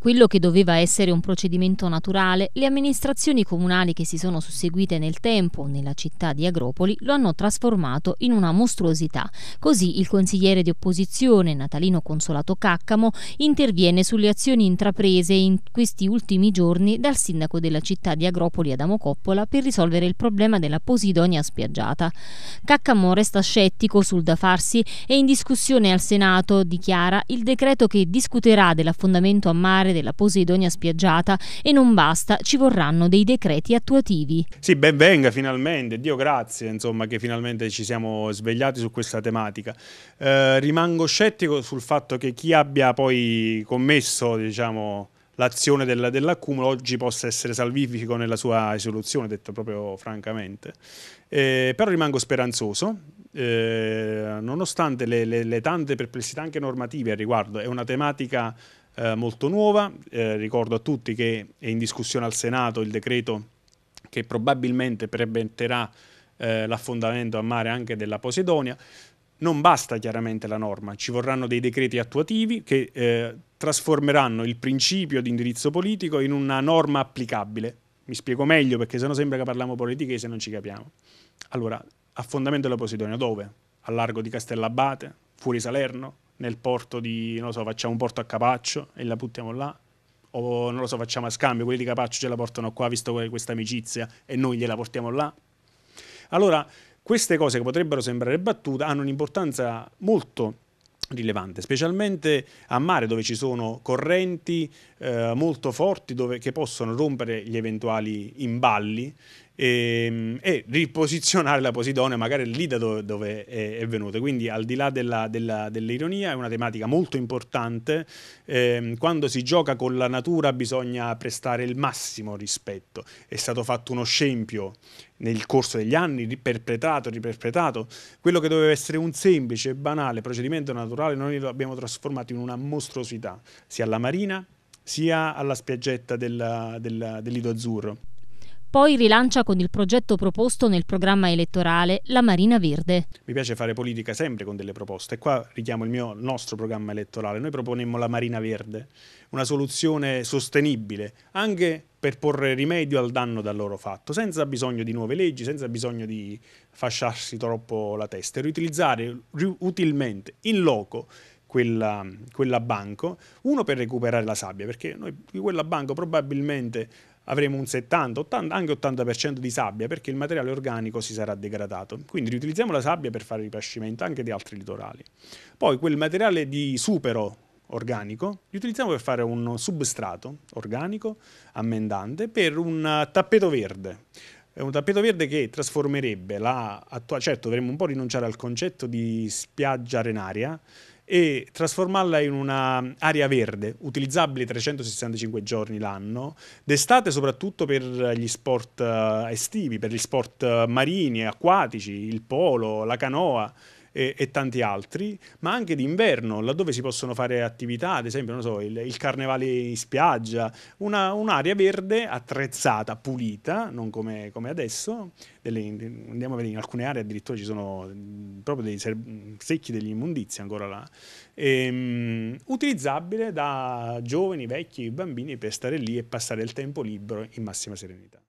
Quello che doveva essere un procedimento naturale, le amministrazioni comunali che si sono susseguite nel tempo nella città di Agropoli lo hanno trasformato in una mostruosità. Così il consigliere di opposizione, Natalino Consolato Caccamo, interviene sulle azioni intraprese in questi ultimi giorni dal sindaco della città di Agropoli Adamo Coppola per risolvere il problema della Posidonia spiaggiata. Caccamo resta scettico sul da farsi e in discussione al Senato dichiara il decreto che discuterà dell'affondamento a mare parlare della Posidonia spiaggiata e non basta, ci vorranno dei decreti attuativi. Sì, ben venga finalmente, Dio grazie, insomma, che finalmente ci siamo svegliati su questa tematica. Eh, rimango scettico sul fatto che chi abbia poi commesso, diciamo, l'azione della, dell'accumulo oggi possa essere salvifico nella sua risoluzione, detto proprio francamente. Eh, però rimango speranzoso, eh, nonostante le, le, le, tante perplessità anche normative al riguardo, è una tematica eh, molto nuova. Eh, ricordo a tutti che è in discussione al Senato il decreto che probabilmente permetterà eh, l'affondamento a mare anche della Posidonia. Non basta chiaramente la norma, ci vorranno dei decreti attuativi che eh, trasformeranno il principio di indirizzo politico in una norma applicabile. Mi spiego meglio perché sennò sembra che parliamo politiche e non ci capiamo. Allora, affondamento della Posidonia dove? Al largo di Castellabate? Fuori Salerno? nel porto di, non lo so, facciamo un porto a Capaccio e la buttiamo là, o non lo so, facciamo a scambio, quelli di Capaccio ce la portano qua, visto questa amicizia, e noi gliela portiamo là. Allora, queste cose che potrebbero sembrare battute hanno un'importanza molto rilevante, specialmente a mare dove ci sono correnti eh, molto forti dove, che possono rompere gli eventuali imballi e, ehm, e riposizionare la Posidonia magari lì da dove, dove è, è venuta. Quindi al di là della, della, dell'ironia è una tematica molto importante. Eh, quando si gioca con la natura bisogna prestare il massimo rispetto. È stato fatto uno scempio nel corso degli anni, riperpetrato, riperpetrato. Quello che doveva essere un semplice, banale procedimento naturale, noi lo abbiamo trasformato in una mostruosità, sia alla marina sia alla spiaggetta della, del Lido Azzurro poi rilancia con il progetto proposto nel programma elettorale la Marina Verde. Mi piace fare politica sempre con delle proposte qua richiamo il, mio, nostro programma elettorale. Noi proponemmo la Marina Verde, una soluzione sostenibile anche per porre rimedio al danno da loro fatto, senza bisogno di nuove leggi, senza bisogno di fasciarsi troppo la testa, riutilizzare utilmente in loco quella, quella banco, uno per recuperare la sabbia, perché noi quella banco probabilmente avremo un 70, 80, anche 80% di sabbia perché il materiale organico si sarà degradato. Quindi riutilizziamo la sabbia per fare il ripascimento anche di altri litorali. Poi quel materiale di supero organico, li utilizziamo per fare un substrato organico ammendante per un tappeto verde. È un tappeto verde che trasformerebbe la attuale, certo dovremmo un po' rinunciare al concetto di spiaggia arenaria e trasformarla in un'area mm, verde, utilizzabile 365 giorni l'anno, d'estate soprattutto per gli sport eh, estivi, per gli sport eh, marini, acquatici, il polo, la canoa e, e, tanti altri, ma anche d'inverno, laddove si possono fare attività, ad esempio so, il, il, carnevale in spiaggia, una, un'area verde attrezzata, pulita, non come, come adesso, delle, andiamo a vedere in alcune aree addirittura ci sono proprio dei secchi degli immondizi ancora là, e, um, utilizzabile da giovani, vecchi, bambini per stare lì e passare il tempo libero in massima serenità.